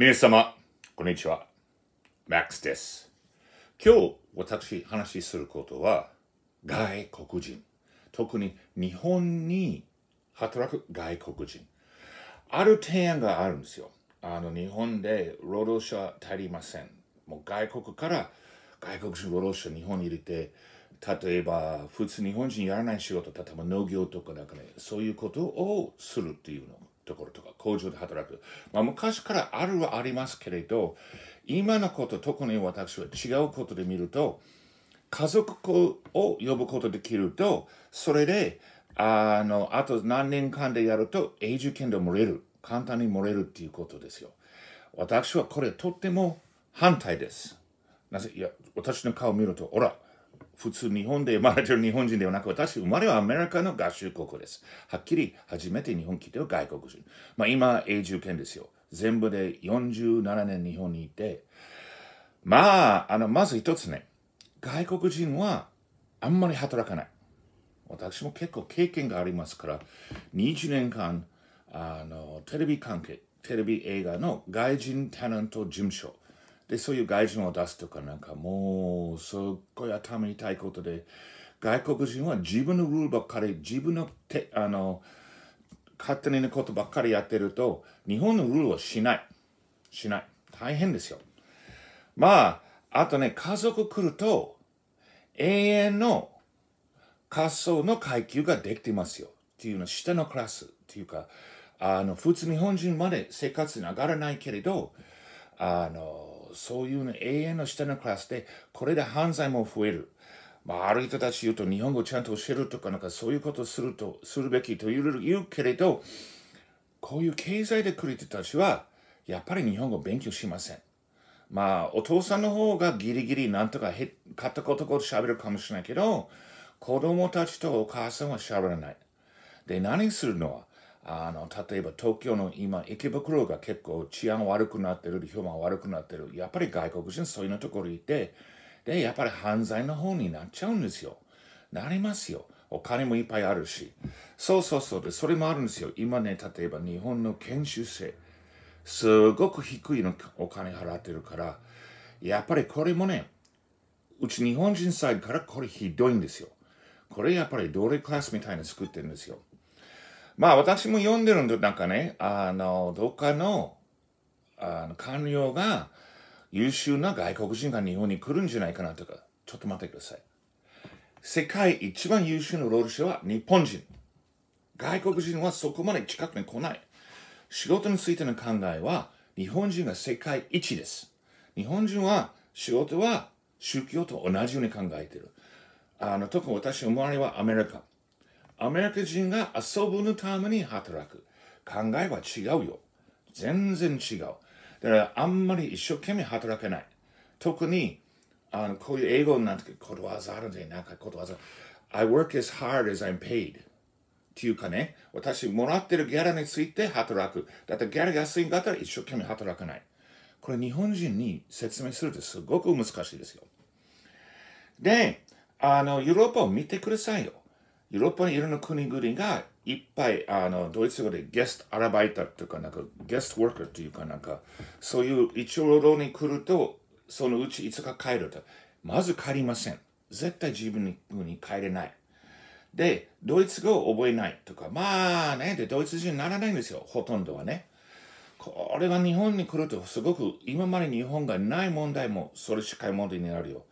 皆様、こんにちは。MAX です。今日、私、話しすることは、外国人。特に日本に働く外国人。ある提案があるんですよ。あの、日本で労働者足りません。もう外国から、外国人労働者日本に入れて、例えば、普通日本人やらない仕事、例えば農業とかだから、ね、そういうことをするっていうの。ところとか工場で働く、まあ、昔からあるはありますけれど今のこと特に私は違うことで見ると家族を呼ぶことできるとそれであのあと何年間でやると永住権で漏れる簡単に漏れるっていうことですよ私はこれとっても反対ですなぜいや私の顔を見るとほら普通日本で生まれてる日本人ではなく、私、生まれはアメリカの合衆国です。はっきり、初めて日本来てる外国人。まあ、今、永住権ですよ。全部で47年日本にいて、まあ、あの、まず一つね、外国人はあんまり働かない。私も結構経験がありますから、20年間、あの、テレビ関係、テレビ映画の外人タレント事務所、で、そういう外人を出すとかなんかもう、すっごい頭痛いことで、外国人は自分のルールばっかり、自分の手、あの、勝手なことばっかりやってると、日本のルールをしない。しない。大変ですよ。まあ、あとね、家族来ると、永遠の滑走の階級ができてますよ。っていうの、下のクラスっていうか、あの、普通日本人まで生活に上がらないけれど、あの、そういう、ね、永遠の下のクラスで、これで犯罪も増える。まあ、ある人たち言うと、日本語ちゃんと教えるとか、なんかそういうことすると、するべきと言うけれど、こういう経済で来る人たちは、やっぱり日本語を勉強しません。まあ、お父さんの方がギリギリなんとかへ片言語で喋るかもしれないけど、子供たちとお母さんは喋らない。で、何するのは、あの例えば東京の今池袋が結構治安悪くなってる評判悪くなってるやっぱり外国人そういうのところにいてでやっぱり犯罪の方になっちゃうんですよなりますよお金もいっぱいあるしそうそうそうでそれもあるんですよ今ね例えば日本の研修生すごく低いのお金払ってるからやっぱりこれもねうち日本人サイドからこれひどいんですよこれやっぱり同隷クラスみたいに作ってるんですよまあ私も読んでるんで、なんかね、あの、どっかの、あの、官僚が優秀な外国人が日本に来るんじゃないかなとか、ちょっと待ってください。世界一番優秀な労働者は日本人。外国人はそこまで近くに来ない。仕事についての考えは、日本人が世界一です。日本人は仕事は宗教と同じように考えている。あの、特に私の周りはアメリカ。アメリカ人が遊ぶのために働く。考えは違うよ。全然違う。だからあんまり一生懸命働けない。特にあのこういう英語なんてことわざあるんで、なんかことわざ。I work as hard as I'm paid. っていうかね、私もらってるギャラについて働く。だってギャラ安いんだったら一生懸命働かない。これ日本人に説明するとすごく難しいですよ。で、あの、ヨーロッパを見てくださいよ。ヨーロッパのいろんな国々がいっぱいあのドイツ語でゲストアラバイターとかなんかゲストワーカーというかなんかそういう一応労働に来るとそのうちいつか帰るとまず帰りません絶対自分に帰れないでドイツ語を覚えないとかまあねでドイツ人にならないんですよほとんどはねこれが日本に来るとすごく今まで日本がない問題もそれ社い問題になるよ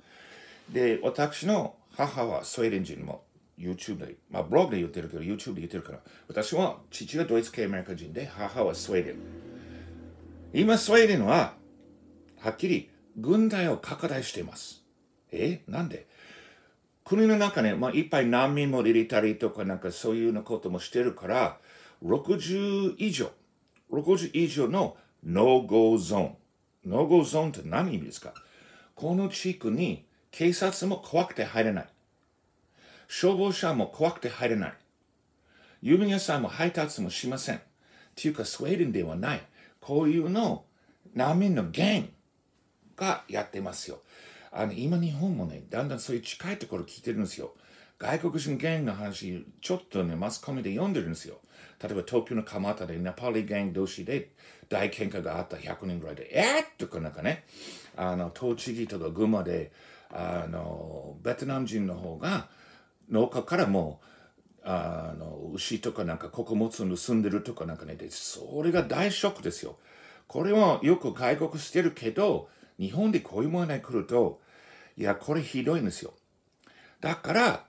で私の母はスウェーデン人も YouTube で、まあ、ブログで言ってるけど、YouTube で言ってるから、私は父がドイツ系アメリカ人で、母はスウェーデン。今、スウェーデンは、はっきり軍隊を拡大しています。えなんで国の中ね、まあ、いっぱい難民も入れたりとか、なんかそういうようなこともしてるから、60以上、60以上のノーゴーゾーン。ノーゴーゾーンって何意味ですかこの地区に警察も怖くて入れない。消防車も怖くて入れない。郵便屋さんも配達もしません。っていうか、スウェーデンではない。こういうの難民のゲンがやってますよ。あの、今日本もね、だんだんそういう近いところ聞いてるんですよ。外国人ゲンの話、ちょっとね、マスコミで読んでるんですよ。例えば東京の蒲田でネパリゲン同士で大喧嘩があった100人ぐらいで、えー、とかなんかね、あの、栃木とか群馬で、あの、ベトナム人の方が、農家からもあの牛とかなんか穀物盗んでるとかなんかねでそれが大ショックですよ。これもよく外国してるけど日本でこういうものが来るといやこれひどいんですよ。だから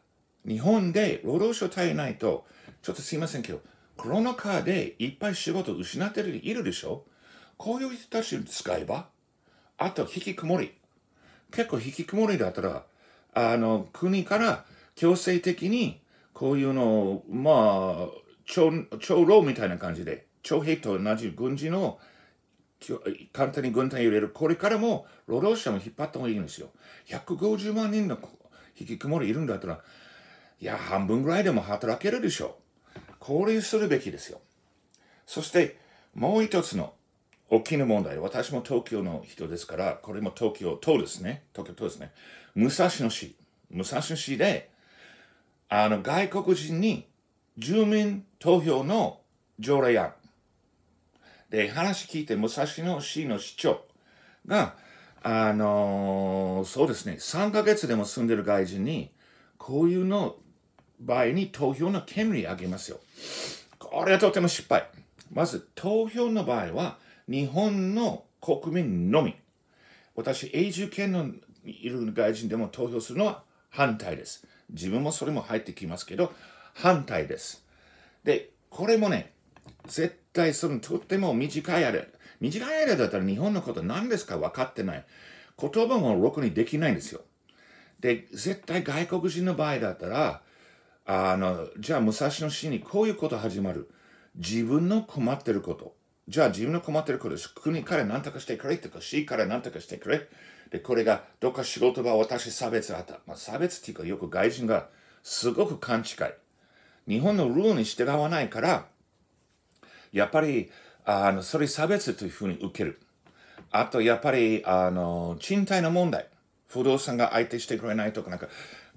日本で労働者耐えないとちょっとすいませんけどコロナ禍でいっぱい仕事失ってるいるでしょこういう人たち使えばあと引きこもり結構引きこもりだったらあの国から強制的にこういうのを、まあ、長長老みたいな感じで、徴兵と同じ軍事の簡単に軍隊入れる。これからも労働者も引っ張った方がいいんですよ。150万人の引きこもりいるんだったら、いや、半分ぐらいでも働けるでしょう。これするべきですよ。そして、もう一つの大きな問題。私も東京の人ですから、これも東京都ですね。東京都ですね。武蔵野市。武蔵野市で、あの、外国人に住民投票の条例案。で、話聞いて、武蔵野市の市長が、あのー、そうですね、3ヶ月でも住んでる外人に、こういうの場合に投票の権利あげますよ。これはとても失敗。まず、投票の場合は、日本の国民のみ。私、永住権のいる外人でも投票するのは反対です。自分もそれも入ってきますけど、反対です。で、これもね、絶対そのとっても短い間、短い間だったら日本のこと何ですか分かってない。言葉もろくにできないんですよ。で、絶対外国人の場合だったら、あの、じゃあ武蔵野市にこういうこと始まる。自分の困ってること。じゃあ自分の困ってること、国から何とかしてくれとか、市から何とかしてくれ。で、これが、どっか仕事場、私差別あった。まあ、差別っていうか、よく外人が、すごく勘違い。日本のルールに従わないから、やっぱり、あの、それ差別というふうに受ける。あと、やっぱり、あの、賃貸の問題。不動産が相手してくれないとか、なんか、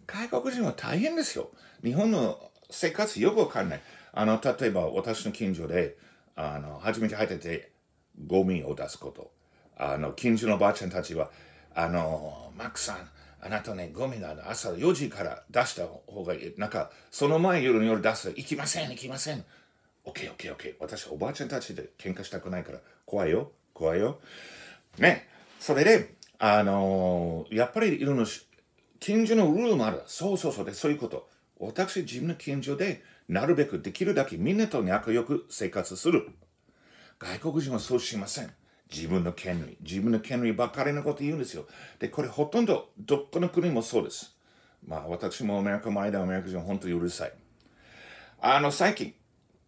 外国人は大変ですよ。日本の生活よくわかんない。あの、例えば、私の近所で、あの、初めて入ってて、ゴミを出すこと。あの、近所のばあちゃんたちは、あの、マックさん、あなたね、ゴミが朝4時から出した方がいい。なんか、その前夜の夜出す。行きません、行きません。オッケーオッケーオッケー。私、おばあちゃんたちで喧嘩したくないから、怖いよ、怖いよ。ね、それで、あのー、やっぱりいろんな、近所のルールもある。そうそうそうで、そういうこと。私、自分の近所で、なるべくできるだけみんなと仲良く生活する。外国人はそうしません。自分の権利、自分の権利ばかりのこと言うんですよ。で、これほとんどどこの国もそうです。まあ私もアメリカ前でアメリカ人本当にうるさい。あの最近、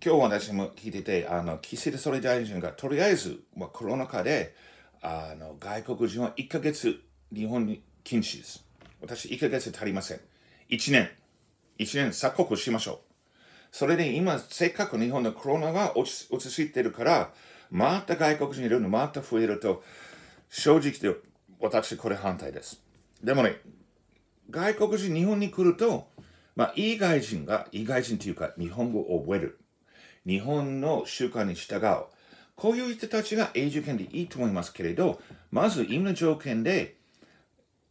今日私も聞いてて、あの岸田総理大臣がとりあえず、まあ、コロナ禍であの外国人は1ヶ月日本に禁止です。私1ヶ月足りません。1年。1年鎖国しましょう。それで今、せっかく日本のコロナが落ち落ち着いてるから、また外国人いるの、また増えると、正直で私これ反対です。でもね、外国人日本に来ると、まあ、いい外人が、いい外人というか、日本語を覚える。日本の習慣に従う。こういう人たちが永住権でいいと思いますけれど、まず今の条件で、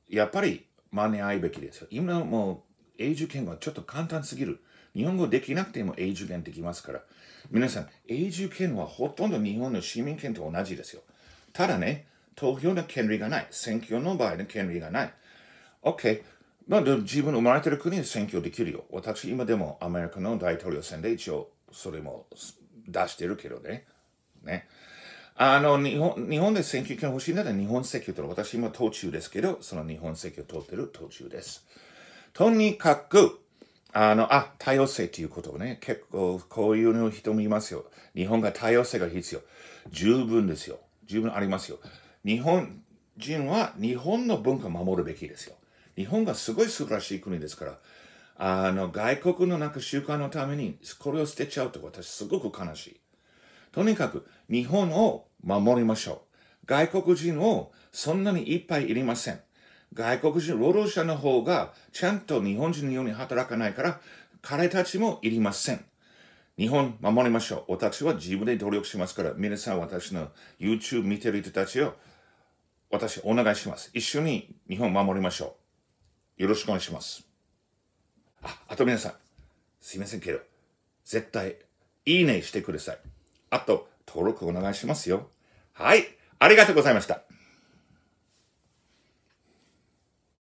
やっぱり真似合うべきですよ。今のもう永住権はちょっと簡単すぎる。日本語できなくても永住権できますから。皆さん、永住権はほとんど日本の市民権と同じですよ。ただね、投票の権利がない。選挙の場合の権利がない。OK。まあ、自分生まれてる国で選挙できるよ。私、今でもアメリカの大統領選で一応、それも出してるけどね。ね。あの、日本、日本で選挙権欲しいなら日本選挙と私今途中ですけど、その日本選挙取ってる途中です。とにかく、あの、あ、多様性ということをね、結構こういうの人もいますよ。日本が多様性が必要。十分ですよ。十分ありますよ。日本人は日本の文化を守るべきですよ。日本がすごい素晴らしい国ですから、あの、外国のなんか習慣のためにこれを捨てちゃうと私すごく悲しい。とにかく日本を守りましょう。外国人をそんなにいっぱいいりません。外国人、労働者の方がちゃんと日本人のように働かないから、彼たちもいりません。日本守りましょう。私は自分で努力しますから、皆さん私の YouTube 見てる人たちを私お願いします。一緒に日本守りましょう。よろしくお願いします。あ、あと皆さん、すいませんけど、絶対いいねしてください。あと、登録お願いしますよ。はい、ありがとうございました。